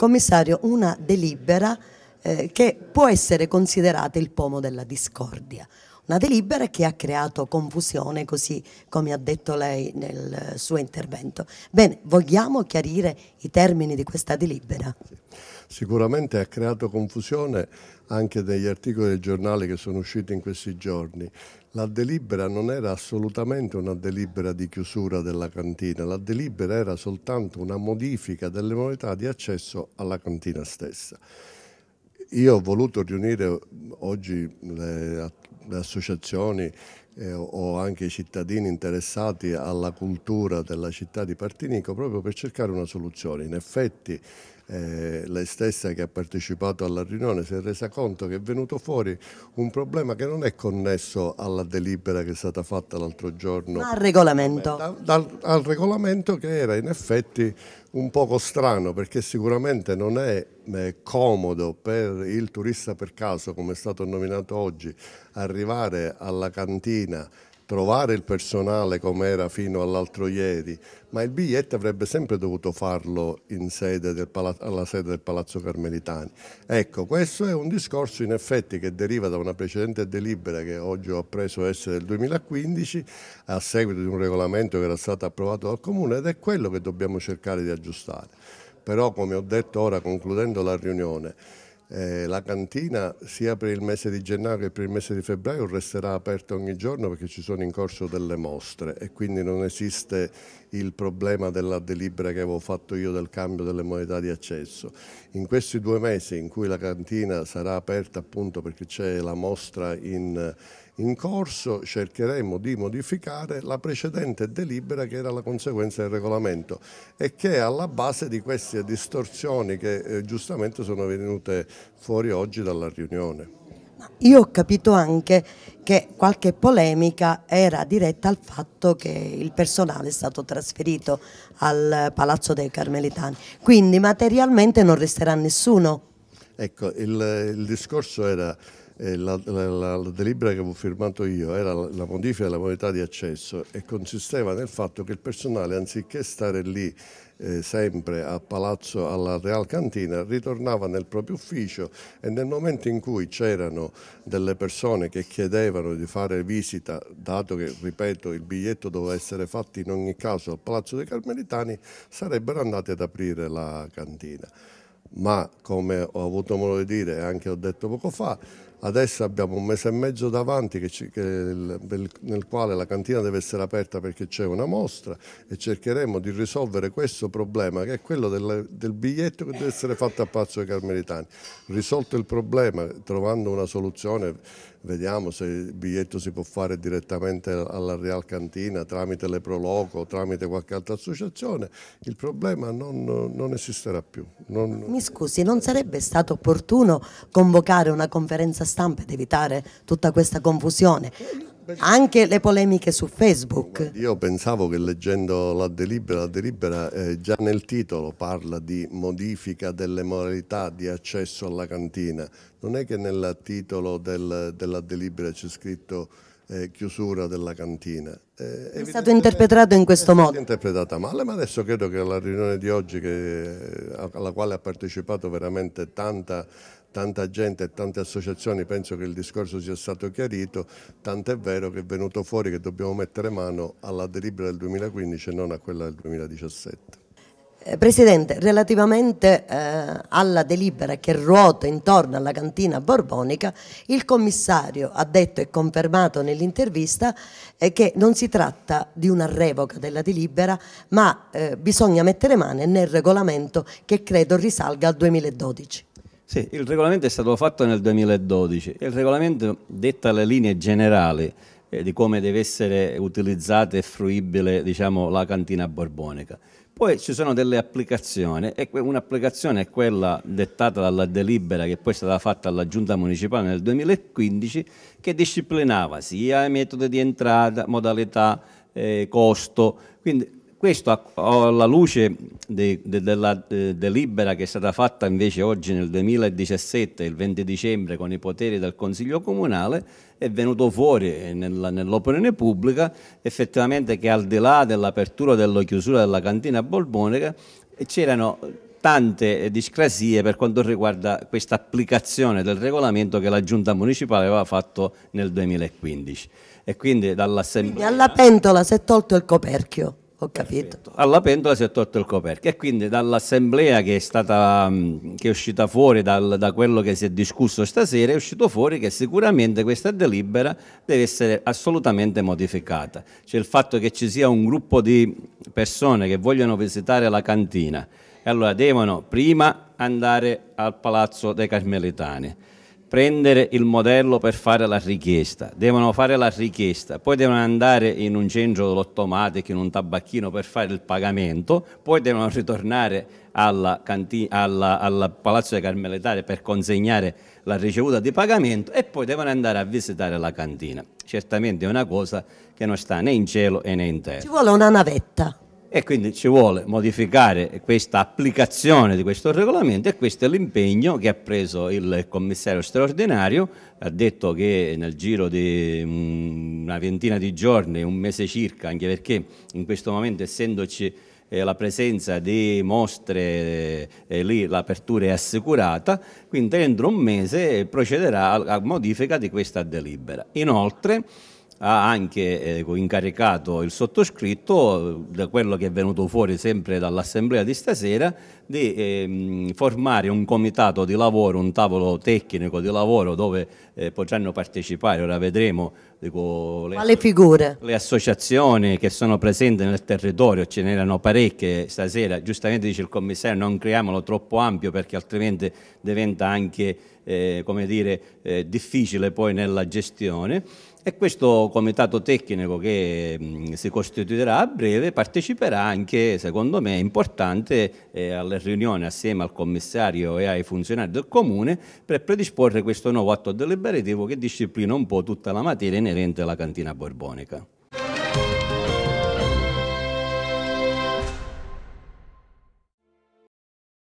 commissario, una delibera eh, che può essere considerata il pomo della discordia. Una delibera che ha creato confusione, così come ha detto lei nel suo intervento. Bene, vogliamo chiarire i termini di questa delibera? Sicuramente ha creato confusione anche degli articoli del giornale che sono usciti in questi giorni la delibera non era assolutamente una delibera di chiusura della cantina, la delibera era soltanto una modifica delle modalità di accesso alla cantina stessa. Io ho voluto riunire oggi le, le associazioni, eh, o anche i cittadini interessati alla cultura della città di Partinico proprio per cercare una soluzione. In effetti eh, lei stessa che ha partecipato alla riunione si è resa conto che è venuto fuori un problema che non è connesso alla delibera che è stata fatta l'altro giorno. al regolamento. Da, dal, al regolamento che era in effetti un poco strano perché sicuramente non è eh, comodo per il turista per caso, come è stato nominato oggi, arrivare alla cantina trovare il personale come era fino all'altro ieri, ma il biglietto avrebbe sempre dovuto farlo sede alla sede del Palazzo Carmelitani. Ecco, questo è un discorso in effetti che deriva da una precedente delibera che oggi ho appreso essere del 2015 a seguito di un regolamento che era stato approvato dal Comune ed è quello che dobbiamo cercare di aggiustare però come ho detto ora concludendo la riunione, eh, la cantina sia per il mese di gennaio che per il mese di febbraio resterà aperta ogni giorno perché ci sono in corso delle mostre e quindi non esiste il problema della delibera che avevo fatto io del cambio delle modalità di accesso. In questi due mesi in cui la cantina sarà aperta appunto perché c'è la mostra in in corso cercheremo di modificare la precedente delibera che era la conseguenza del regolamento e che è alla base di queste distorsioni che eh, giustamente sono venute fuori oggi dalla riunione. Io ho capito anche che qualche polemica era diretta al fatto che il personale è stato trasferito al Palazzo dei Carmelitani, quindi materialmente non resterà nessuno. Ecco, il, il discorso era la, la, la, la, delibera che avevo firmato io era la modifica della modalità di accesso e consisteva nel fatto che il personale anziché stare lì eh, sempre a palazzo alla Real Cantina ritornava nel proprio ufficio e nel momento in cui c'erano delle persone che chiedevano di fare visita dato che ripeto il biglietto doveva essere fatto in ogni caso al palazzo dei Carmelitani sarebbero andati ad aprire la cantina ma come ho avuto modo di dire e anche ho detto poco fa Adesso abbiamo un mese e mezzo davanti che ci, che il, nel quale la cantina deve essere aperta perché c'è una mostra e cercheremo di risolvere questo problema che è quello del, del biglietto che deve essere fatto a Palazzo dei Carmelitani. Risolto il problema, trovando una soluzione, vediamo se il biglietto si può fare direttamente alla Real Cantina tramite le Proloco, tramite qualche altra associazione, il problema non, non esisterà più. Non... Mi scusi, non sarebbe stato opportuno convocare una conferenza stampa ed evitare tutta questa confusione. Anche le polemiche su Facebook. Io pensavo che leggendo la delibera, la delibera eh, già nel titolo parla di modifica delle modalità di accesso alla cantina. Non è che nel titolo del, della delibera c'è scritto eh, chiusura della cantina. Eh, è stato interpretato in questo modo. È interpretata male, ma adesso credo che la riunione di oggi, che, eh, alla quale ha partecipato veramente tanta tanta gente e tante associazioni, penso che il discorso sia stato chiarito, tant'è vero che è venuto fuori che dobbiamo mettere mano alla delibera del 2015 e non a quella del 2017. Eh, Presidente, relativamente eh, alla delibera che ruota intorno alla cantina borbonica, il commissario ha detto e confermato nell'intervista eh, che non si tratta di una revoca della delibera, ma eh, bisogna mettere mano nel regolamento che credo risalga al 2012. Sì, il regolamento è stato fatto nel 2012 e il regolamento detta le linee generali eh, di come deve essere utilizzata e fruibile diciamo, la cantina borbonica. Poi ci sono delle applicazioni e un'applicazione è quella dettata dalla delibera che poi è stata fatta alla Giunta Municipale nel 2015 che disciplinava sia i metodi di entrata, modalità, eh, costo, quindi questo alla luce de, de, della de, delibera che è stata fatta invece oggi nel 2017, il 20 dicembre, con i poteri del Consiglio Comunale, è venuto fuori nella, nell'opinione pubblica effettivamente che al di là dell'apertura e della chiusura della cantina borbonica c'erano tante discrasie per quanto riguarda questa applicazione del regolamento che la giunta municipale aveva fatto nel 2015 e quindi dall'assemblea alla pentola si è tolto il coperchio ho capito. Perfetto. Alla pentola si è tolto il coperchio e quindi dall'assemblea che è, stata, mm, che è uscita fuori dal, da quello che si è discusso stasera è uscito fuori che sicuramente questa delibera deve essere assolutamente modificata. Cioè il fatto che ci sia un gruppo di persone che vogliono visitare la cantina e allora devono prima andare al Palazzo dei Carmelitani prendere il modello per fare la richiesta, devono fare la richiesta, poi devono andare in un centro dell'automatic, in un tabacchino per fare il pagamento, poi devono ritornare alla, alla, al Palazzo dei Carmelitari per consegnare la ricevuta di pagamento e poi devono andare a visitare la cantina. Certamente è una cosa che non sta né in cielo né in terra. Ci vuole una navetta e quindi ci vuole modificare questa applicazione di questo regolamento e questo è l'impegno che ha preso il commissario straordinario, ha detto che nel giro di mm, una ventina di giorni, un mese circa, anche perché in questo momento essendoci eh, la presenza di mostre, eh, lì l'apertura è assicurata, quindi entro un mese procederà a modifica di questa delibera. Inoltre ha anche eh, incaricato il sottoscritto, eh, da quello che è venuto fuori sempre dall'assemblea di stasera, di ehm, formare un comitato di lavoro, un tavolo tecnico di lavoro dove eh, potranno partecipare, ora vedremo, dico, le, figure? le associazioni che sono presenti nel territorio, ce n'erano parecchie stasera, giustamente dice il commissario non creiamolo troppo ampio perché altrimenti diventa anche eh, come dire, eh, difficile poi nella gestione. E questo comitato tecnico che si costituirà a breve parteciperà anche, secondo me, importante eh, alle riunioni assieme al commissario e ai funzionari del comune per predisporre questo nuovo atto deliberativo che disciplina un po' tutta la materia inerente alla cantina borbonica.